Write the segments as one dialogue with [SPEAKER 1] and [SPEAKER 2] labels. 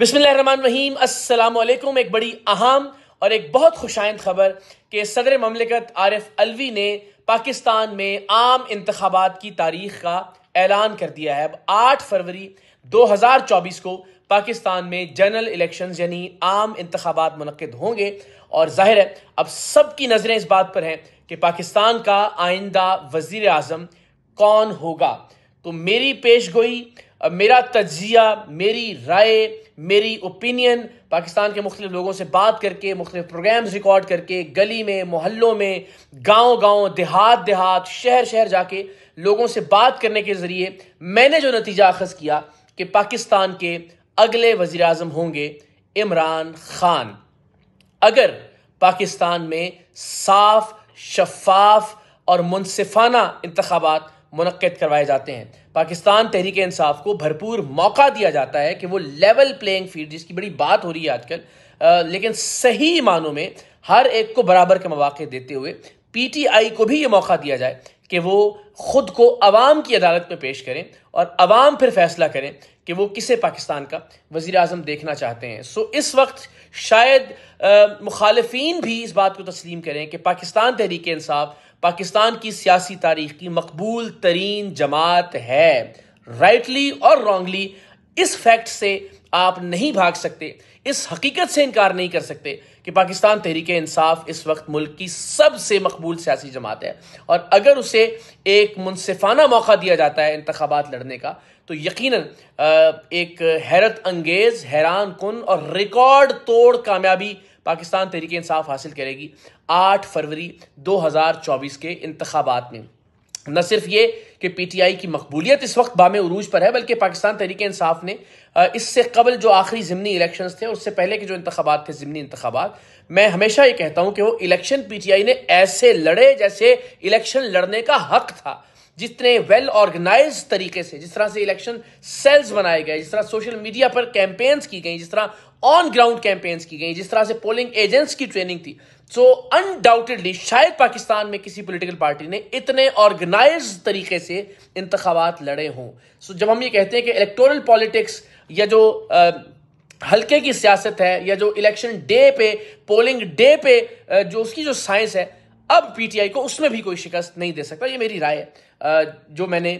[SPEAKER 1] अस्सलाम वालेकुम एक बड़ी अहम और एक बहुत खुशाइंद खबर कि सदर ममलिकत आरिफ अलवी ने पाकिस्तान में आम इंतबात की तारीख का ऐलान कर दिया है अब आठ फरवरी 2024 को पाकिस्तान में जनरल इलेक्शन यानी आम इंतबात मनद होंगे और जाहिर है अब सबकी नज़रें इस बात पर हैं कि पाकिस्तान का आइंदा वज़ी अजम कौन होगा तो मेरी पेश गोई मेरा तजिया मेरी राय मेरी ओपिनियन पाकिस्तान के मुख्तलिफ लोगों से बात करके मुख्तलिफ प्रोग्राम्स रिकॉर्ड करके गली में मोहल्लों में गांव गांव देहात देहात शहर शहर जाके लोगों से बात करने के ज़रिए मैंने जो नतीजा अखज़ किया कि पाकिस्तान के अगले वज़ी अजम होंगे इमरान ख़ान अगर पाकिस्तान में साफ शफाफ और मुनसिफाना इंतबात मनक़द करवाए जाते हैं पाकिस्तान तहरीक इंसाफ को भरपूर मौका दिया जाता है कि वो लेवल प्लेइंग फील्ड जिसकी बड़ी बात हो रही है आजकल लेकिन सही मानों में हर एक को बराबर के मौाक़े देते हुए पीटीआई को भी ये मौका दिया जाए कि वो ख़ुद को अवाम की अदालत में पेश करें और अवाम फिर फैसला करें कि वो किसे पाकिस्तान का वज़ी अजम देखना चाहते हैं सो इस वक्त शायद मुखालफन भी इस बात को तस्लीम करें कि पाकिस्तान तहरीक इंसाफ पाकिस्तान की सियासी तारीख की मकबूल तरीन जमात है राइटली और रॉन्गली इस फैक्ट से आप नहीं भाग सकते इस हकीकत से इनकार नहीं कर सकते कि पाकिस्तान तहरीक इंसाफ इस वक्त मुल्क की सबसे मकबूल सियासी जमात है और अगर उसे एक मुनसिफाना मौका दिया जाता है इंतबात लड़ने का तो यकीन एक हैरत अंगेज हैरान कन और रिकॉर्ड तोड़ कामयाबी पाकिस्तान तहरीक इंसाफ हासिल करेगी आठ फरवरी 2024 के इंतबात में न सिर्फ ये कि पीटीआई की मकबूलियत इस वक्त बाम उरूज पर है बल्कि पाकिस्तान तहरीक इंसाफ ने इससे कबल जो आखिरी ज़मनी इलेक्शन थे उससे पहले के जो इंतबात थे ज़मनी इंतबात मैं हमेशा ये कहता हूँ कि वो इलेक्शन पीटीआई ने ऐसे लड़े जैसे इलेक्शन लड़ने का हक था जितने वेल ऑर्गेनाइज तरीके से जिस तरह से इलेक्शन सेल्स बनाए गए जिस तरह सोशल मीडिया पर कैंपेन्स की गई जिस तरह ऑन ग्राउंड कैंपेन्स की गई जिस तरह से पोलिंग एजेंट्स की ट्रेनिंग थी सो so, अनडाउटेडली शायद पाकिस्तान में किसी पोलिटिकल पार्टी ने इतने ऑर्गेनाइज तरीके से इंतखबात लड़े हों सो so, जब हम ये कहते हैं कि इलेक्टोरल पॉलिटिक्स या जो आ, हल्के की सियासत है या जो इलेक्शन डे पे पोलिंग डे पे जो उसकी जो साइंस है अब पीटीआई को उसमें भी कोई शिकस्त नहीं दे सकता ये मेरी राय है जो मैंने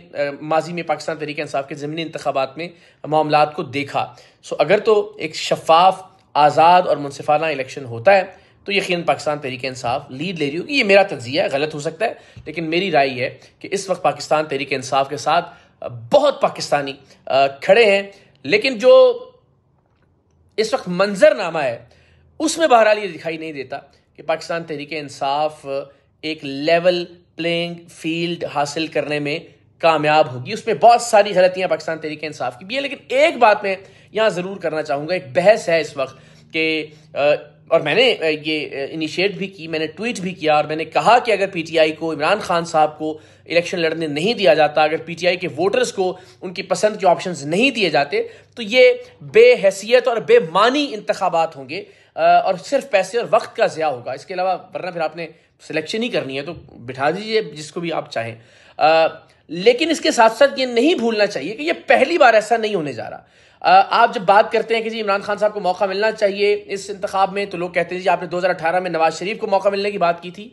[SPEAKER 1] माजी में पाकिस्तान तरीके इंसाफ के ज़मीनी इंतबात में मामला को देखा सो अगर तो एक शफाफ आज़ाद और मुनफाना इलेक्शन होता है तो यकीन पाकिस्तान तहरीक इंसाफ लीड ले रही होगी ये मेरा तजिया है गलत हो सकता है लेकिन मेरी राय है कि इस वक्त पाकिस्तान तहरीक इंसाफ के साथ बहुत पाकिस्तानी खड़े हैं लेकिन जो इस वक्त मंजरनामा है उसमें बहरहाल ये दिखाई नहीं देता कि पाकिस्तान तहरीक इंसाफ एक लेवल प्लेइंग फील्ड हासिल करने में कामयाब होगी उसमें बहुत सारी गलतियां पाकिस्तान तहरीक इंसाफ की भी है लेकिन एक बात मैं यहाँ ज़रूर करना चाहूँगा एक बहस है इस वक्त कि और मैंने ये इनिशिएट भी की मैंने ट्वीट भी किया और मैंने कहा कि अगर पीटीआई को इमरान खान साहब को इलेक्शन लड़ने नहीं दिया जाता अगर पीटीआई के वोटर्स को उनकी पसंद के ऑप्शंस नहीं दिए जाते तो ये बेहसीत और बेमानी इंतबात होंगे और सिर्फ पैसे और वक्त का ज़्या होगा इसके अलावा वरना फिर आपने सिलेक्शन ही करनी है तो बिठा दीजिए जिसको भी आप चाहें लेकिन इसके साथ साथ ये नहीं भूलना चाहिए कि ये पहली बार ऐसा नहीं होने जा रहा आप जब बात करते हैं कि जी इमरान खान साहब को मौका मिलना चाहिए इस इंतखाब में तो लोग कहते हैं जी आपने 2018 में नवाज शरीफ को मौका मिलने की बात की थी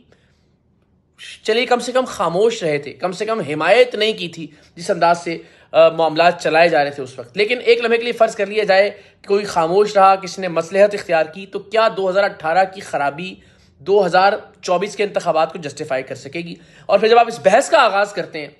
[SPEAKER 1] चलिए कम से कम खामोश रहे थे कम से कम हिमायत नहीं की थी जिस अंदाज से मामला चलाए जा रहे थे उस वक्त लेकिन एक लम्हे के लिए फ़र्ज़ कर लिया जाए कि कोई खामोश रहा किसी ने मसलहत इख्तियार की तो क्या 2018 की खराबी 2024 के इंतबात को जस्टिफाई कर सकेगी और फिर जब आप इस बहस का आगाज़ करते हैं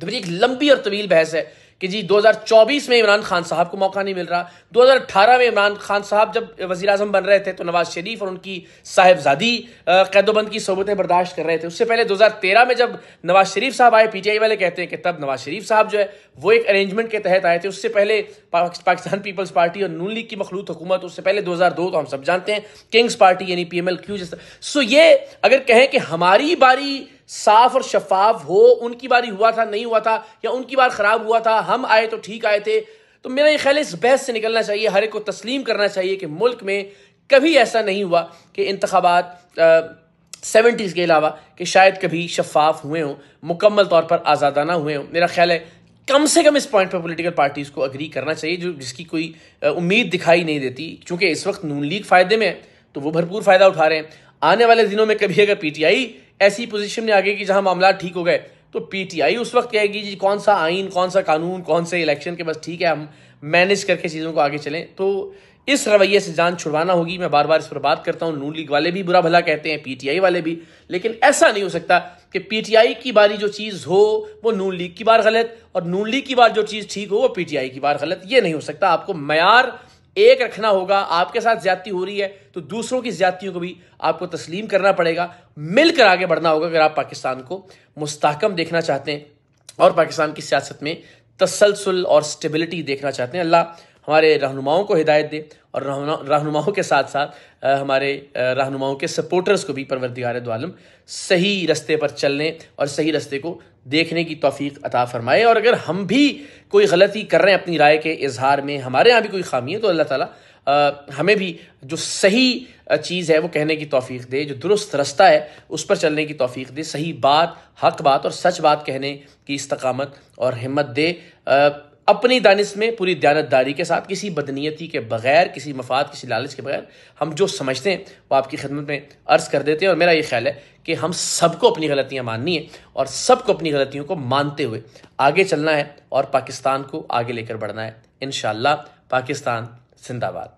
[SPEAKER 1] तो फिर एक लंबी और तवील बहस है कि जी 2024 में इमरान खान साहब को मौका नहीं मिल रहा 2018 में इमरान खान साहब जब वजी अजम बन रहे थे तो नवाज शरीफ और उनकी साहेबजादी कैदोबंद की सहूबतें बर्दाश्त कर रहे थे उससे पहले 2013 में जब नवाज शरीफ साहब आए पीटीआई वाले कहते हैं कि तब नवाज शरीफ साहब जो है वो एक अरेंजमेंट के तहत आए थे उससे पहले पाकिस्तान पीपल्स पार्टी और नून लीग की मखलूत हुकूमत उससे पहले दो तो हम सब जानते हैं किंग्स पार्टी यानी एल क्यू जैसा सो ये अगर कहें कि हमारी बारी साफ और शफाफ हो उनकी बारी हुआ था नहीं हुआ था या उनकी बार ख़राब हुआ था हम आए तो ठीक आए थे तो मेरा ये ख्याल इस बहस से निकलना चाहिए हर एक को तस्लीम करना चाहिए कि मुल्क में कभी ऐसा नहीं हुआ कि इंतबात सेवेंटीज़ के अलावा कि शायद कभी शफाफ हुए हों मुकम्मल तौर पर आज़ादाना हुए हों मेरा ख्याल है कम से कम इस पॉइंट पर पॉलिटिकल पार्टीज़ को अग्री करना चाहिए जो जिसकी कोई उम्मीद दिखाई नहीं देती क्योंकि इस वक्त नून लीग फ़ायदे में है तो वो भरपूर फ़ायदा उठा रहे हैं आने वाले दिनों में कभी अगर पीटीआई ऐसी पोजीशन में आ गए कि जहां मामला ठीक हो गए तो पीटीआई उस वक्त कहेगी जी कौन सा आइन कौन सा कानून कौन से इलेक्शन के बस ठीक है हम मैनेज करके चीज़ों को आगे चलें तो इस रवैये से जान छुड़वाना होगी मैं बार बार इस पर बात करता हूँ नून लीग वाले भी बुरा भला कहते हैं पीटीआई वाले भी लेकिन ऐसा नहीं हो सकता कि पीटीआई की बारी जो चीज़ हो वो नून लीग की बार गलत और नून लीग की बार जो चीज़ ठीक हो वो पीटीआई की बार गलत ये नहीं हो सकता आपको मैार एक रखना होगा आपके साथ ज्यादती हो रही है तो दूसरों की ज्यादतियों को भी आपको तस्लीम करना पड़ेगा मिलकर आगे बढ़ना होगा अगर आप पाकिस्तान को मुस्तकम देखना चाहते हैं और पाकिस्तान की सियासत में तसलसल और स्टेबिलिटी देखना चाहते हैं अल्लाह हमारे रहनुमाओं को हिदायत दे और रहनुमाओं के साथ साथ हमारे रहनुमाओं के सपोर्टर्स को भी परवरदिगार दो आलम सही रास्ते पर चलने और सही रास्ते को देखने की तोफ़ी अता फ़रमाए और अगर हम भी कोई गलती कर रहे हैं अपनी राय के इजहार में हमारे यहाँ भी कोई खामी है तो अल्लाह ताला हमें भी जो सही चीज़ है वो कहने की तोफ़ी दे जो दुरुस्त रास्ता है उस पर चलने की तोफ़ी दे सही बात हक बात और सच बात कहने की इस्तकामत और हिम्मत दे आ, अपनी दानिश में पूरी दयानतदारी के साथ किसी बदनीयती के बगैर किसी मफाद किसी लालच के बगैर हम जो समझते हैं वो आपकी खिदमत में अर्ज़ कर देते हैं और मेरा ये ख्याल है कि हम सबको अपनी गलतियाँ माननी है और सबको अपनी गलतियों को मानते हुए आगे चलना है और पाकिस्तान को आगे लेकर बढ़ना है इन पाकिस्तान जिंदाबाद